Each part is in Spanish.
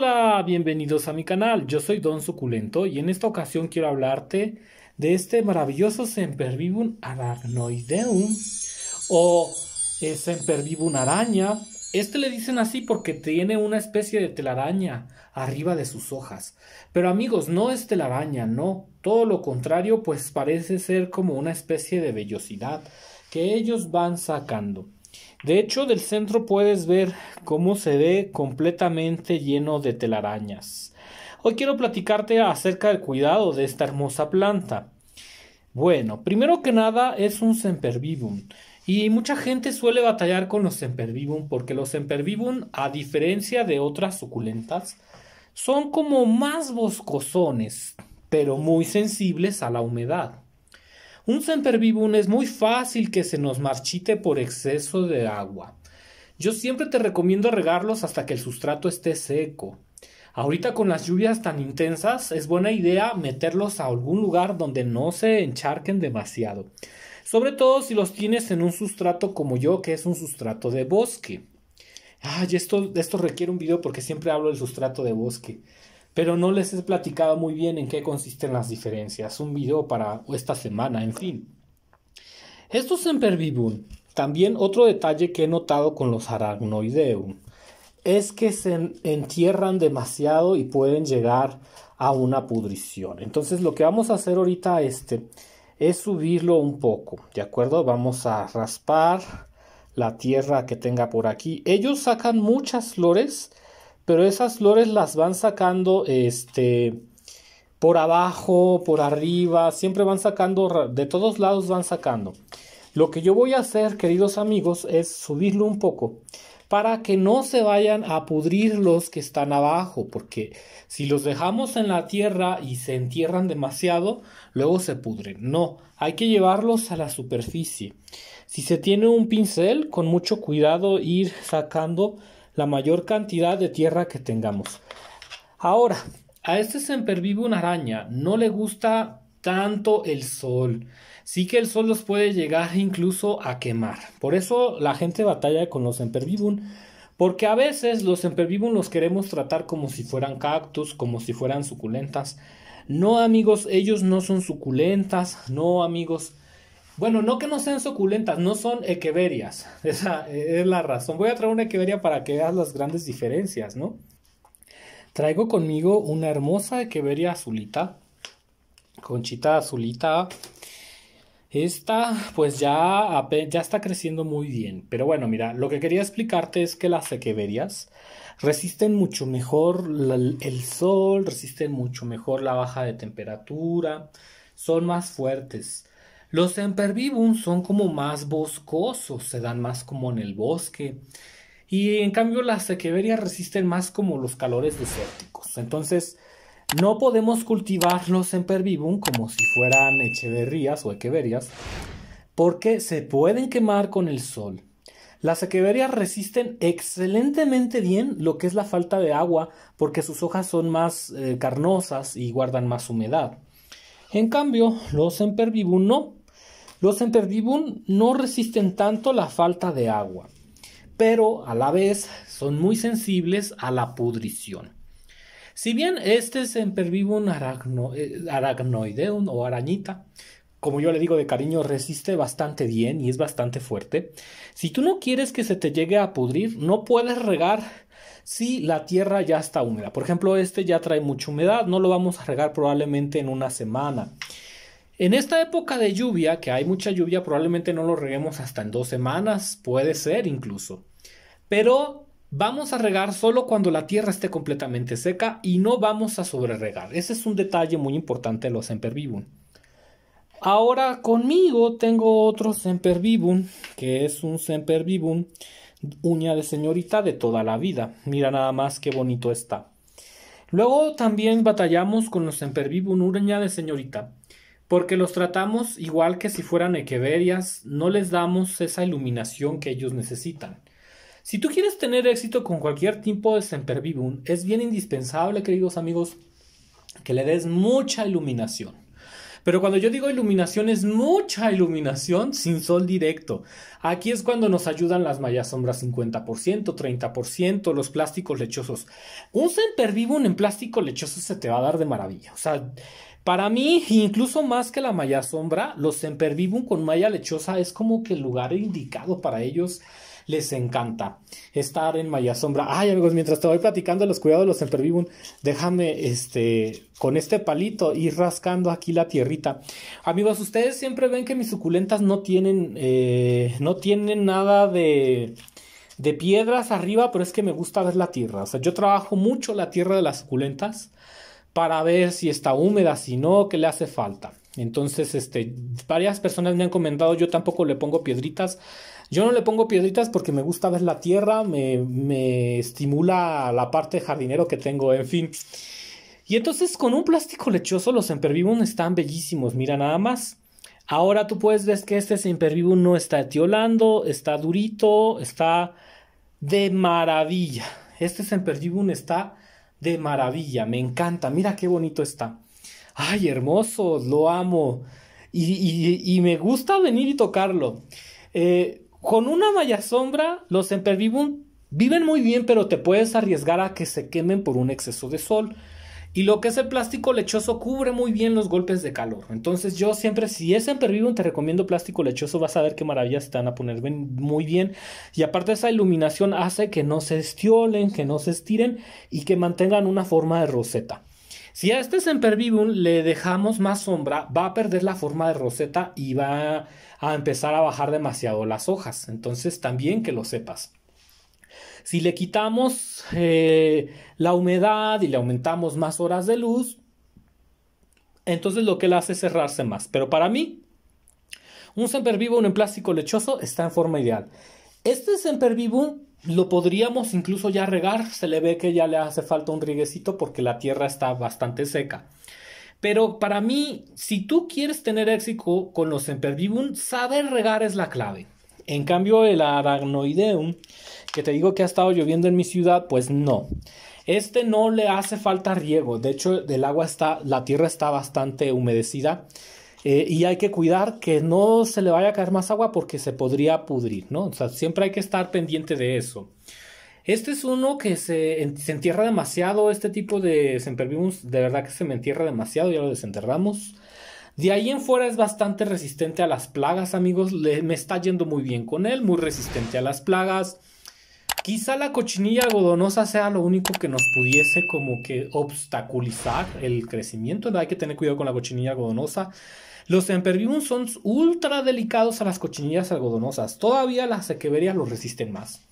Hola, bienvenidos a mi canal, yo soy Don Suculento y en esta ocasión quiero hablarte de este maravilloso Sempervivum arachnoideum o eh, Sempervivum araña. Este le dicen así porque tiene una especie de telaraña arriba de sus hojas. Pero amigos, no es telaraña, no. Todo lo contrario, pues parece ser como una especie de vellosidad que ellos van sacando. De hecho, del centro puedes ver cómo se ve completamente lleno de telarañas. Hoy quiero platicarte acerca del cuidado de esta hermosa planta. Bueno, primero que nada es un sempervivum. Y mucha gente suele batallar con los sempervivum porque los sempervivum, a diferencia de otras suculentas, son como más boscosones, pero muy sensibles a la humedad. Un vivum es muy fácil que se nos marchite por exceso de agua. Yo siempre te recomiendo regarlos hasta que el sustrato esté seco. Ahorita con las lluvias tan intensas es buena idea meterlos a algún lugar donde no se encharquen demasiado. Sobre todo si los tienes en un sustrato como yo, que es un sustrato de bosque. Ay, esto, esto requiere un video porque siempre hablo del sustrato de bosque pero no les he platicado muy bien en qué consisten las diferencias. Un video para esta semana, en fin. Estos vivum. también otro detalle que he notado con los Aragnoideum, es que se entierran demasiado y pueden llegar a una pudrición. Entonces lo que vamos a hacer ahorita este es subirlo un poco, ¿de acuerdo? Vamos a raspar la tierra que tenga por aquí. Ellos sacan muchas flores, pero esas flores las van sacando este por abajo, por arriba, siempre van sacando, de todos lados van sacando. Lo que yo voy a hacer, queridos amigos, es subirlo un poco para que no se vayan a pudrir los que están abajo, porque si los dejamos en la tierra y se entierran demasiado, luego se pudren. No, hay que llevarlos a la superficie. Si se tiene un pincel, con mucho cuidado ir sacando la mayor cantidad de tierra que tengamos. Ahora, a este sempervivo una araña no le gusta tanto el sol. Sí que el sol los puede llegar incluso a quemar. Por eso la gente batalla con los sempervivum. Porque a veces los sempervivum los queremos tratar como si fueran cactus, como si fueran suculentas. No amigos, ellos no son suculentas, no amigos, bueno, no que no sean suculentas, no son equeberias. Esa es la razón. Voy a traer una equeberia para que veas las grandes diferencias, ¿no? Traigo conmigo una hermosa equeberia azulita, conchita azulita. Esta pues ya, ya está creciendo muy bien. Pero bueno, mira, lo que quería explicarte es que las equeberias resisten mucho mejor el sol, resisten mucho mejor la baja de temperatura, son más fuertes. Los sempervivum son como más boscosos, se dan más como en el bosque. Y en cambio las sequeverias resisten más como los calores desérticos. Entonces, no podemos cultivar los sempervivum como si fueran echeverrías o Echeverias. porque se pueden quemar con el sol. Las Echeverias resisten excelentemente bien lo que es la falta de agua, porque sus hojas son más eh, carnosas y guardan más humedad. En cambio, los sempervivum no. Los Sempervivum no resisten tanto la falta de agua, pero a la vez son muy sensibles a la pudrición. Si bien este Sempervivum aracno, eh, o arañita, como yo le digo de cariño, resiste bastante bien y es bastante fuerte, si tú no quieres que se te llegue a pudrir, no puedes regar si la tierra ya está húmeda. Por ejemplo, este ya trae mucha humedad, no lo vamos a regar probablemente en una semana. En esta época de lluvia, que hay mucha lluvia, probablemente no lo reguemos hasta en dos semanas, puede ser incluso. Pero vamos a regar solo cuando la tierra esté completamente seca y no vamos a sobreregar. Ese es un detalle muy importante de los sempervivum. Ahora conmigo tengo otro sempervivum, que es un sempervivum uña de señorita de toda la vida. Mira nada más qué bonito está. Luego también batallamos con los sempervivum uña de señorita porque los tratamos igual que si fueran equeverias, no les damos esa iluminación que ellos necesitan. Si tú quieres tener éxito con cualquier tipo de sempervivum, es bien indispensable, queridos amigos, que le des mucha iluminación. Pero cuando yo digo iluminación es mucha iluminación sin sol directo. Aquí es cuando nos ayudan las mallas sombras 50%, 30%, los plásticos lechosos. Un sempervivum en plástico lechoso se te va a dar de maravilla. O sea, para mí, incluso más que la maya sombra, los sempervivum con malla lechosa es como que el lugar indicado para ellos. Les encanta estar en maya sombra. Ay, amigos, mientras te voy platicando los cuidados de los sempervivum, déjame este con este palito ir rascando aquí la tierrita. Amigos, ustedes siempre ven que mis suculentas no tienen eh, no tienen nada de de piedras arriba, pero es que me gusta ver la tierra. O sea, yo trabajo mucho la tierra de las suculentas para ver si está húmeda, si no, qué le hace falta. Entonces, este, varias personas me han comentado, yo tampoco le pongo piedritas. Yo no le pongo piedritas porque me gusta ver la tierra, me, me estimula la parte jardinero que tengo, en fin. Y entonces con un plástico lechoso los sempervivum están bellísimos, mira nada más. Ahora tú puedes ver que este sempervivum no está etiolando, está durito, está de maravilla. Este sempervivum está de maravilla, me encanta, mira qué bonito está. Ay, hermoso, lo amo. Y, y, y me gusta venir y tocarlo. Eh, con una malla sombra, los empervivum... viven muy bien, pero te puedes arriesgar a que se quemen por un exceso de sol. Y lo que es el plástico lechoso cubre muy bien los golpes de calor. Entonces yo siempre, si es en te recomiendo plástico lechoso. Vas a ver qué maravillas te van a poner muy bien. Y aparte esa iluminación hace que no se estiolen, que no se estiren y que mantengan una forma de roseta. Si a este Sempervivum le dejamos más sombra, va a perder la forma de roseta y va a empezar a bajar demasiado las hojas. Entonces también que lo sepas. Si le quitamos eh, la humedad y le aumentamos más horas de luz, entonces lo que le hace es cerrarse más. Pero para mí, un sempervivum en plástico lechoso está en forma ideal. Este sempervivum lo podríamos incluso ya regar, se le ve que ya le hace falta un rieguecito porque la tierra está bastante seca. Pero para mí, si tú quieres tener éxito con los sempervivum, saber regar es la clave. En cambio, el aragnoideum que te digo que ha estado lloviendo en mi ciudad, pues no. Este no le hace falta riego. De hecho, agua está, la tierra está bastante humedecida. Eh, y hay que cuidar que no se le vaya a caer más agua porque se podría pudrir, ¿no? siempre hay que estar pendiente de eso. Este es uno que se, entierra demasiado. Este tipo de sempervirus, de verdad que se me entierra demasiado. Ya lo desenterramos. De ahí en fuera es bastante resistente a las plagas, amigos. me está yendo muy bien con él, muy resistente a las plagas. Quizá la cochinilla algodonosa sea lo único que nos pudiese como que obstaculizar el crecimiento. Hay que tener cuidado con la cochinilla algodonosa. Los Sempervivum son ultra delicados a las cochinillas algodonosas. Todavía las equeverias los resisten más.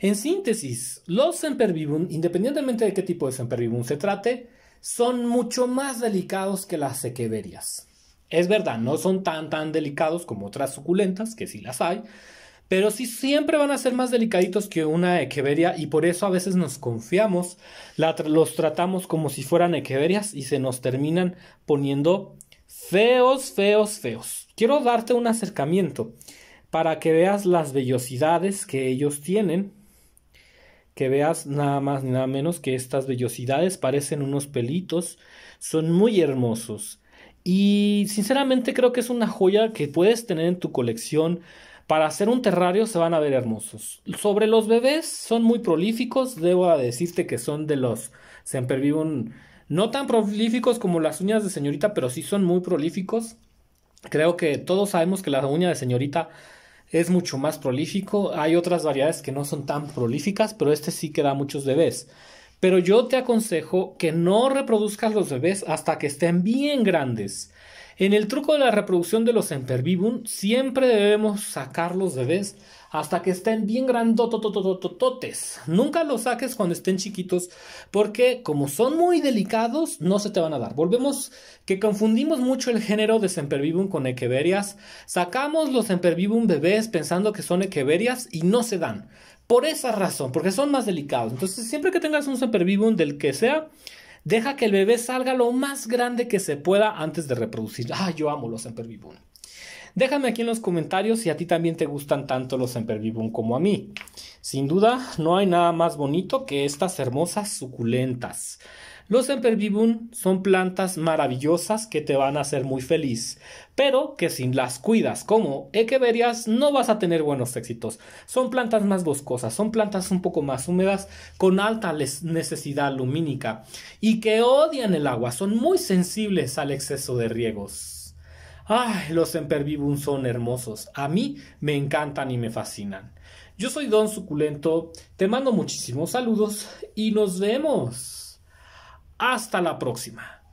En síntesis, los sempervivum, independientemente de qué tipo de sempervivum se trate, son mucho más delicados que las Echeverias. Es verdad, no son tan tan delicados como otras suculentas, que sí las hay, pero sí siempre van a ser más delicaditos que una echeveria y por eso a veces nos confiamos, los tratamos como si fueran Echeverias. y se nos terminan poniendo feos, feos, feos. Quiero darte un acercamiento para que veas las vellosidades que ellos tienen que veas nada más ni nada menos que estas vellosidades parecen unos pelitos, son muy hermosos. Y sinceramente creo que es una joya que puedes tener en tu colección. Para hacer un terrario se van a ver hermosos. Sobre los bebés, son muy prolíficos. Debo decirte que son de los Sempervivum no tan prolíficos como las uñas de señorita, pero sí son muy prolíficos. Creo que todos sabemos que las uñas de señorita es mucho más prolífico. Hay otras variedades que no son tan prolíficas, pero este sí que da muchos bebés. Pero yo te aconsejo que no reproduzcas los bebés hasta que estén bien grandes. En el truco de la reproducción de los empervivum siempre debemos sacar los bebés hasta que estén bien grandotototototes. Nunca los saques cuando estén chiquitos porque como son muy delicados no se te van a dar. Volvemos que confundimos mucho el género de sempervivum con Echeverias. Sacamos los sempervivum bebés pensando que son Echeverias y no se dan. Por esa razón, porque son más delicados. Entonces, siempre que tengas un sempervivum del que sea, deja que el bebé salga lo más grande que se pueda antes de reproducir. Ah, yo amo los sempervivum. Déjame aquí en los comentarios si a ti también te gustan tanto los sempervivum como a mí. Sin duda, no hay nada más bonito que estas hermosas suculentas. Los sempervivum son plantas maravillosas que te van a hacer muy feliz, pero que sin las cuidas como equeverias no vas a tener buenos éxitos. Son plantas más boscosas, son plantas un poco más húmedas con alta necesidad lumínica y que odian el agua, son muy sensibles al exceso de riegos. Ay, los sempervivum son hermosos, a mí me encantan y me fascinan. Yo soy Don Suculento, te mando muchísimos saludos y nos vemos. Hasta la próxima.